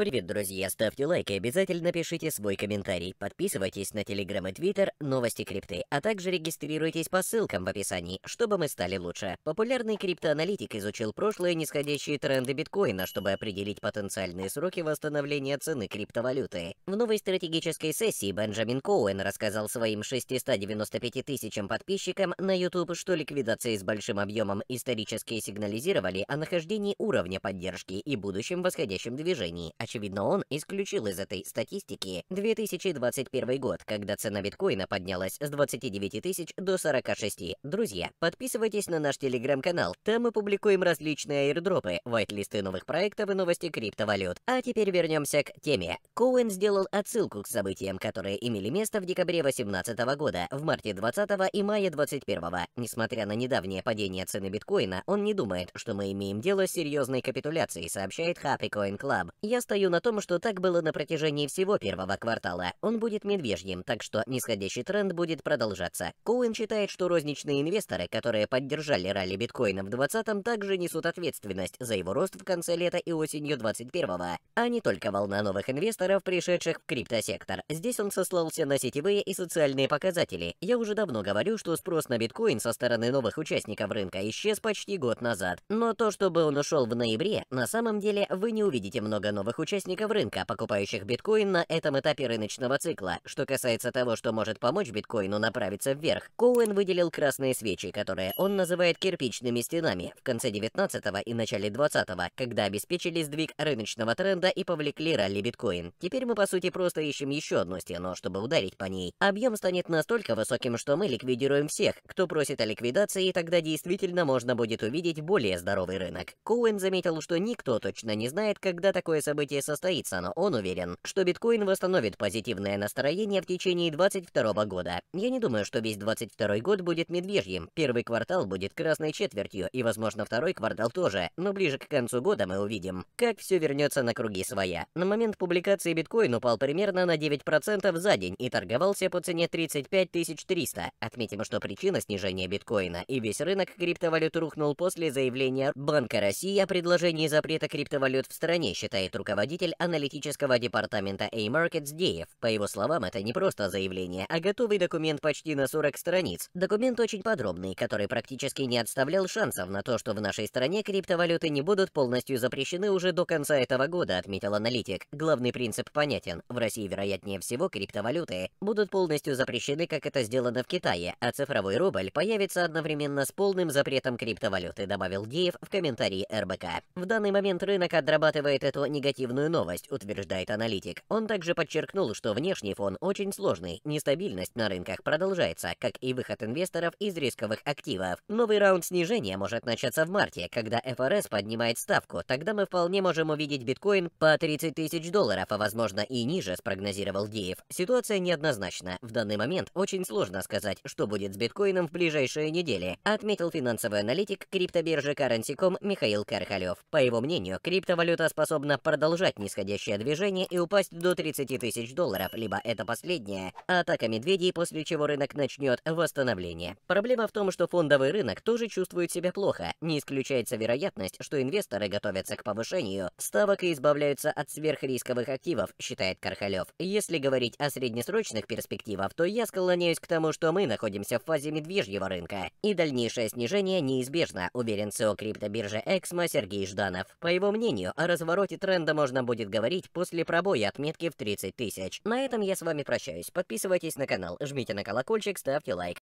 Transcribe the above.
Привет, друзья! Ставьте лайк и обязательно пишите свой комментарий. Подписывайтесь на Телеграм и Твиттер «Новости крипты», а также регистрируйтесь по ссылкам в описании, чтобы мы стали лучше. Популярный криптоаналитик изучил прошлые нисходящие тренды биткоина, чтобы определить потенциальные сроки восстановления цены криптовалюты. В новой стратегической сессии Бенджамин Коуэн рассказал своим 695 тысячам подписчикам на YouTube, что ликвидации с большим объемом исторически сигнализировали о нахождении уровня поддержки и будущем восходящем движении, Очевидно, он исключил из этой статистики 2021 год, когда цена биткоина поднялась с 29 тысяч до 46. Друзья, подписывайтесь на наш телеграм-канал, там мы публикуем различные аирдропы, вайт-листы новых проектов и новости криптовалют. А теперь вернемся к теме. Коуэн сделал отсылку к событиям, которые имели место в декабре 2018 года, в марте 20 и мае 21. Несмотря на недавнее падение цены биткоина, он не думает, что мы имеем дело с серьезной капитуляцией, сообщает Happy Coin Club. Я стою стою на том, что так было на протяжении всего первого квартала. Он будет медвежьим, так что нисходящий тренд будет продолжаться. Коуэн считает, что розничные инвесторы, которые поддержали ралли биткоина в 2020-м, также несут ответственность за его рост в конце лета и осенью 21-го, а не только волна новых инвесторов, пришедших в криптосектор. Здесь он сослался на сетевые и социальные показатели. Я уже давно говорю, что спрос на биткоин со стороны новых участников рынка исчез почти год назад. Но то, чтобы он ушел в ноябре, на самом деле вы не увидите много новых участников участников рынка, покупающих биткоин на этом этапе рыночного цикла. Что касается того, что может помочь биткоину направиться вверх, Коуэн выделил красные свечи, которые он называет кирпичными стенами в конце 19 и начале 20 когда обеспечили сдвиг рыночного тренда и повлекли ралли биткоин. Теперь мы по сути просто ищем еще одну стену, чтобы ударить по ней. Объем станет настолько высоким, что мы ликвидируем всех, кто просит о ликвидации, и тогда действительно можно будет увидеть более здоровый рынок. Коуэн заметил, что никто точно не знает, когда такое событие не состоится, но он уверен, что биткоин восстановит позитивное настроение в течение 22 года. Я не думаю, что весь 22 год будет медвежьим. Первый квартал будет красной четвертью, и, возможно, второй квартал тоже. Но ближе к концу года мы увидим, как все вернется на круги своя. На момент публикации биткоин упал примерно на 9% за день и торговался по цене 35 300. Отметим, что причина снижения биткоина и весь рынок криптовалют рухнул после заявления Банка России о предложении запрета криптовалют в стране, считает руководитель руководитель аналитического департамента A-Markets Деев. По его словам, это не просто заявление, а готовый документ почти на 40 страниц. Документ очень подробный, который практически не отставлял шансов на то, что в нашей стране криптовалюты не будут полностью запрещены уже до конца этого года, отметил аналитик. Главный принцип понятен. В России, вероятнее всего, криптовалюты будут полностью запрещены, как это сделано в Китае, а цифровой рубль появится одновременно с полным запретом криптовалюты, добавил Деев в комментарии РБК. В данный момент рынок отрабатывает эту негативную главную новость, утверждает аналитик. Он также подчеркнул, что внешний фон очень сложный, нестабильность на рынках продолжается, как и выход инвесторов из рисковых активов. Новый раунд снижения может начаться в марте, когда ФРС поднимает ставку, тогда мы вполне можем увидеть биткоин по 30 тысяч долларов, а возможно и ниже, спрогнозировал Деев. Ситуация неоднозначна. В данный момент очень сложно сказать, что будет с биткоином в ближайшие недели, отметил финансовый аналитик криптобиржи Currency.com Михаил Кархалев. По его мнению, криптовалюта способна продолжать продолжать нисходящее движение и упасть до 30 тысяч долларов, либо это последняя атака медведей, после чего рынок начнет восстановление. Проблема в том, что фондовый рынок тоже чувствует себя плохо. Не исключается вероятность, что инвесторы готовятся к повышению ставок и избавляются от сверхрисковых активов, считает Кархалев. Если говорить о среднесрочных перспективах, то я склоняюсь к тому, что мы находимся в фазе медвежьего рынка, и дальнейшее снижение неизбежно, уверен СО криптобиржи Эксмо Сергей Жданов. По его мнению, о развороте тренда можно можно будет говорить после пробоя отметки в 30 тысяч. На этом я с вами прощаюсь. Подписывайтесь на канал, жмите на колокольчик, ставьте лайк.